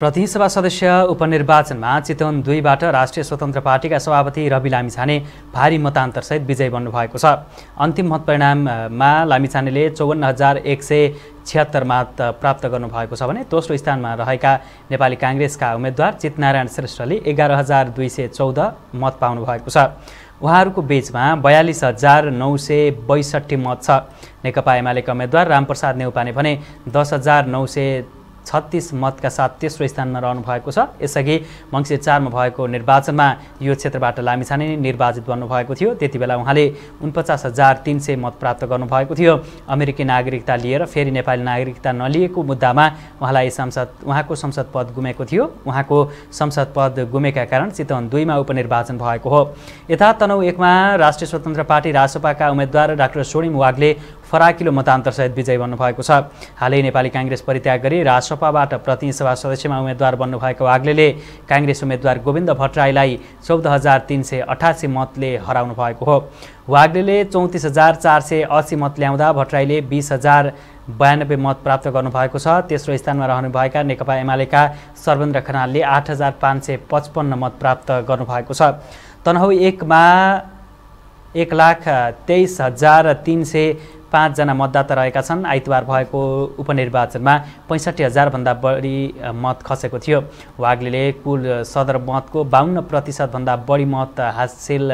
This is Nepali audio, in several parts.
प्रतिनिधिसभा सदस्य उपनिर्वाचनमा चितवन दुईबाट राष्ट्रिय स्वतन्त्र पार्टीका सभापति रवि लामिछाने भारी मतान्तरसहित विजयी बन्नुभएको छ अन्तिम मतपरिणाममा लामिछानेले चौवन्न हजार एक सय छिहत्तर मत प्राप्त गर्नुभएको छ भने दोस्रो स्थानमा रहेका नेपाली काङ्ग्रेसका उम्मेद्वार चितनारायण श्रेष्ठले एघार हजार दुई सय चौध मत पाउनुभएको छ उहाँहरूको बिचमा बयालिस हजार नौ सय बैसठी मत छ नेकपा एमालेका उम्मेद्वार रामप्रसाद नेउपाने भने दस हजार नौ सय छत्तिस मतका साथ तेस्रो स्थानमा रहनु भएको छ यसअघि मङ्सिर चारमा भएको निर्वाचनमा यो क्षेत्रबाट लामिछाने निर्वाचित बन्नुभएको थियो त्यति बेला उहाँले उनपचास हजार तिन सय मत प्राप्त गर्नुभएको थियो अमेरिकी नागरिकता लिएर फेरि नेपाली नागरिकता नलिएको मुद्दामा उहाँलाई संसद उहाँको संसद पद गुमेको थियो उहाँको संसद पद गुमेका कारण चितवन दुईमा उपनिर्वाचन भएको हो यथा तनौ एकमा राष्ट्रिय स्वतन्त्र पार्टी राजसपाका उम्मेद्वार डाक्टर सोणिम वागले फराकिलो मतान्तरसहित विजयी बन्नुभएको छ हालै नेपाली काङ्ग्रेस परित्याग गरी राजसपाबाट प्रतिनिधिसभा सदस्यमा उम्मेद्वार बन्नुभएको वाग्ले काङ्ग्रेस उम्मेद्वार गोविन्द भट्टराईलाई चौध हजार तिन सय अठासी मतले हराउनु भएको हो वाग्लेले चौतिस हजार चार सय असी मत ल्याउँदा भट्टराईले बिस हजार बयानब्बे मत प्राप्त गर्नुभएको छ तेस्रो स्थानमा रहनुभएका नेकपा एमालेका सर्वेन्द्र खनालले आठ हजार पाँच सय पचपन्न मत प्राप्त गर्नुभएको छ तनहु एकमा एक लाख तेइस हजार तिन सय पाँचजना मतदाता रहेका छन् आइतबार भएको उपनिर्वाचनमा पैँसठी हजारभन्दा बढी मत खसेको थियो वाग्ले कुल सदर मतको बाहन्न प्रतिशतभन्दा बढी मत हासिल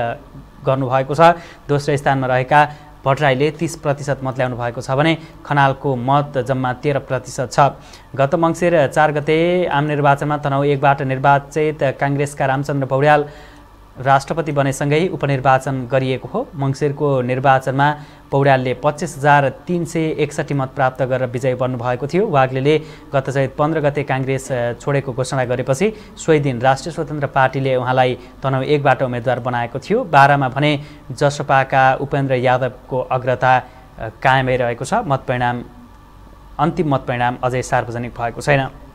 गर्नुभएको छ दोस्रो स्थानमा रहेका भट्टराईले तिस प्रतिशत मत ल्याउनु भएको छ भने खनालको मत जम्मा तेह्र प्रतिशत छ गत मङ्सिर चार गते आम निर्वाचनमा तनहु एकबाट निर्वाचित काङ्ग्रेसका रामचन्द्र पौड्याल राष्ट्रपति बनेसँगै उपनिर्वाचन गरिएको हो मङ्सिरको निर्वाचनमा पौड्यालले पच्चिस हजार तिन सय एकसठी मत प्राप्त गरेर विजय बन्नुभएको थियो वाग्ले गत चैत पन्ध्र गते काङ्ग्रेस छोडेको घोषणा गरेपछि सोही दिन राष्ट्रिय स्वतन्त्र पार्टीले उहाँलाई तनाउ एकबाट उम्मेद्वार बनाएको थियो बाह्रमा भने जसपाका उपेन्द्र यादवको अग्रता कायमै रहेको छ मतपरिणाम अन्तिम मतपरिणाम अझै सार्वजनिक भएको छैन